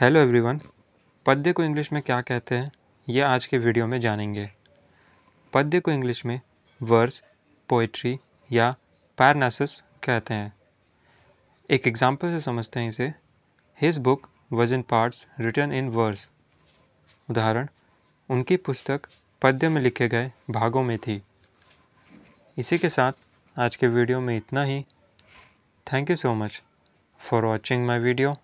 hello everyone पद्य को English में क्या कहते हैं ये आज के वीडियो में जानेंगे पद्य को इंग्लिश में वर्स पोइट्री या पैरनासिस कहते हैं एक एग्जाम्पल से समझते हैं इसे his book was in parts written in verse उदाहरण उनकी पुस्तक पद्य में लिखे गए भागों में थी इसी के साथ आज के वीडियो में इतना ही thank you so much for watching my video